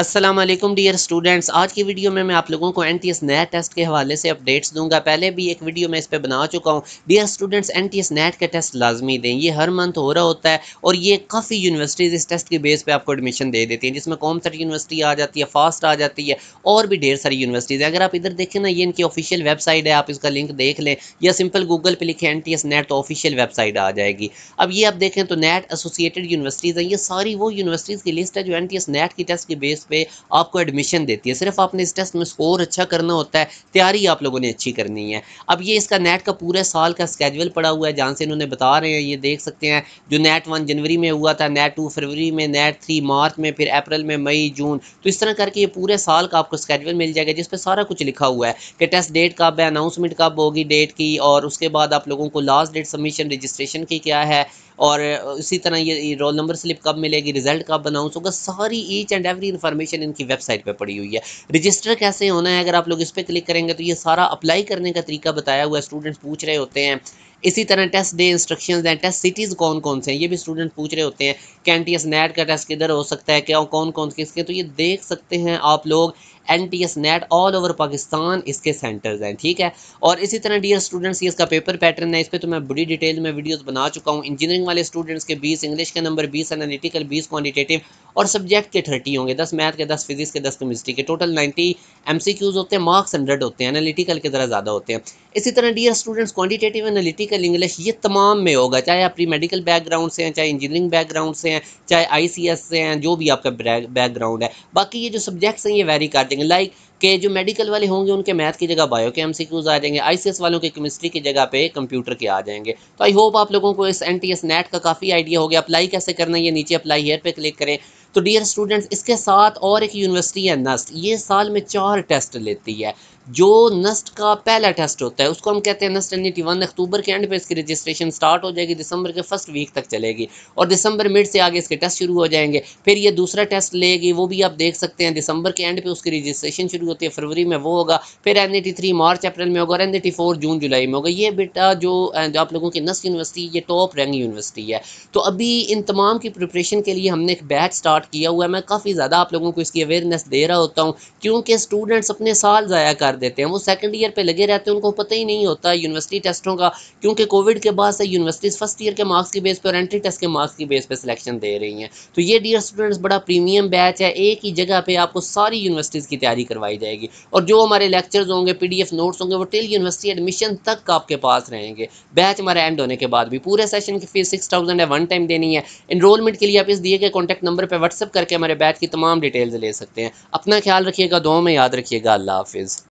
Aslam dear students आज की video में मैं आप लोगों को एन नेट टेस्ट के हवाले से अपडेट्स दूंगा पहले भी एक वीडियो मैं इस पर बना चुका हूँ डियर स्टूडेंट्स एन नेट का टेस्ट लाजमी दें ये हर मंथ हो रहा होता है और ये काफ़ी यूनिवर्सिटीज़ इस टेस्ट के बेस पे आपको एडमिशन दे देती हैं जिसमें कौन सारी यूनिवर्सिटी आ जाती है फास्ट आ जाती है और भी ढेर सारी यूनिवर्सिटीज़ हैं अगर आप इधर देखें ना ये इनकी ऑफिशियल वेबसाइट है आप इसका लिंक देख लें या सिंपल गूगल पर लिखें एन नेट तो ऑफिशियल वेबसाइट आ जाएगी अब ये आप देखें तो नेट एसोसिएटेड यूनिवर्सिटीज़ हैं ये सारी वो यूनिवर्सिटीज़ की लिस्ट है जो एन नेट की टेस्ट के बेस पे आपको एडमिशन देती है सिर्फ आपने इस टेस्ट में स्कोर अच्छा करना होता है तैयारी आप लोगों ने अच्छी करनी है अब ये इसका नेट का पूरे साल का स्केजुअल पड़ा हुआ है जहाँ से इन्होंने बता रहे हैं ये देख सकते हैं जो नेट वन जनवरी में हुआ था नेट टू फरवरी में नेट थ्री मार्च में फिर अप्रैल में मई जून तो इस तरह करके ये पूरे साल का आपको स्केजुअल मिल जाएगा जिस पर सारा कुछ लिखा हुआ है कि टेस्ट डेट कब है अनाउंसमेंट कब होगी डेट की और उसके बाद आप लोगों को लास्ट डेट सबमिशन रजिस्ट्रेशन की क्या है और इसी तरह ये रोल नंबर स्लिप कब मिलेगी रिजल्ट कब अनाउंस होगा सारी ईच एंड एवरी इन्फॉर्मेशन इनकी वेबसाइट पर पड़ी हुई है रजिस्टर कैसे होना है अगर आप लोग इस पर क्लिक करेंगे तो ये सारा अप्लाई करने का तरीका बताया हुआ है स्टूडेंट्स पूछ रहे होते हैं इसी तरह टेस्ट डे इंस्ट्रक्शन हैं टेस्ट सिटीज़ कौन कौन से हैं ये भी स्टूडेंट पूछ रहे होते हैं कैन टी एस नेट का टेस्ट किधर हो सकता है क्या कौन कौन से किसके तो ये देख सकते हैं आप लोग N T S NAT all over Pakistan इसके सेंटर्स हैं ठीक है और इसी तरह डियर स्टूडेंट्स ये इसका पेपर पैटर्न है इस पर तो मैं बड़ी डिटेल में वीडियोस बना चुका हूँ इंजीनियरिंग वाले स्टूडेंट्स के 20 इंग्लिश के नंबर 20 एनालिटिकल 20 क्वांटिटेटिव और सब्जेक्ट के 30 होंगे 10 मैथ के 10 फिजिक्स के 10 केमिस्ट्री के टोटल सी क्यूज होते हैं मार्क्स हंड्रेड होते हैं एनालिटिकल के ज़रा ज़्यादा होते हैं इसी तरह dear students quantitative analytical medical English ये तमाम में होगा चाहे आप प्री मेडिकल बैकग्राउंड से हैं चाहे इंजीनियरिंग बैकग्राउंड से हैं चाहे आई से हैं जो भी आपका बैकग्राउंड है बाकी ये जो सब्जेक्ट्स हैं ये वेरी कर देंगे लाइक के जो मेडिकल वाले होंगे उनके मैथ की जगह बायो के एम आ जाएंगे आई वालों के केमिस्ट्री की जगह पे कंप्यूटर के आ जाएंगे तो आई होप आप लोगों को इस एन नेट का काफ़ी आइडिया हो गया अप्लाई कैसे करना है ये नीचे अप्लाई हेयर पे क्लिक करें तो डियर स्टूडेंट्स इसके साथ और एक यूनिवर्सिटी है नस्ट ये साल में चार टेस्ट लेती है जो नस्ट का पहला टेस्ट होता है उसको हम कहते हैं नस्ट एन वन अक्टूबर के एंड पे इसकी रजिस्ट्रेशन स्टार्ट हो जाएगी दिसंबर के फर्स्ट वीक तक चलेगी और दिसंबर मिड से आगे इसके टेस्ट शुरू हो जाएंगे फिर ये दूसरा टेस्ट लेगी वो भी आप देख सकते हैं दिसंबर के एंड पे उसकी रजिस्ट्रेशन शुरू होती है फरवरी में वो होगा फिर एन थ्री मार्च अप्रैल में होगा और एन फोर जून जुलाई में होगा ये बेटा जो आप लोगों की नस्ट यूनिवर्सिटी ये टॉप रैंक यूनिवर्सिटी है तो अभी इन तमाम की प्रिपरेशन के लिए हमने एक बैच स्टार्ट किया हुआ है मैं काफ़ी ज़्यादा आप लोगों को इसकी अवेयरनेस दे रहा होता हूँ क्योंकि स्टूडेंट्स अपने साल ज़ाया कर कर देते हैं वो सेकंड ईयर पर लगे रहते हैं उनको पता ही नहीं होता यूनिवर्सिटी टेस्टों का क्योंकि कोविड के बाद से यूनिवर्सिटीज़ फर्स्ट ईयर के मार्क्स की बेस पर एंट्री टेस्ट के मार्क्स की बेस पर सिलेक्शन दे रही हैं तो ये डियर स्टूडेंट्स बड़ा प्रीमियम बैच है एक ही जगह पर आपको सारी यूनिवर्सिटीज़ की तैयारी करवाई जाएगी और जो हमारे लेक्चर्स होंगे पी नोट्स होंगे वो टिल यूनिवर्सिटी एडमिशन तक आपके पास रहेंगे बैच हमारा एंड होने के बाद भी पूरे सेशन की फीस सिक्स थाउजेंड है वन टाइम देनी है इनरोलमेंट के लिए आप इस दिए गए कॉन्टैक्ट नंबर पर व्हाट्सअप करके हमारे बैच की तमाम डिटेल्स ले सकते हैं अपना ख्याल रखिएगा दो में याद रखिएगा अल्लाह हाफिज़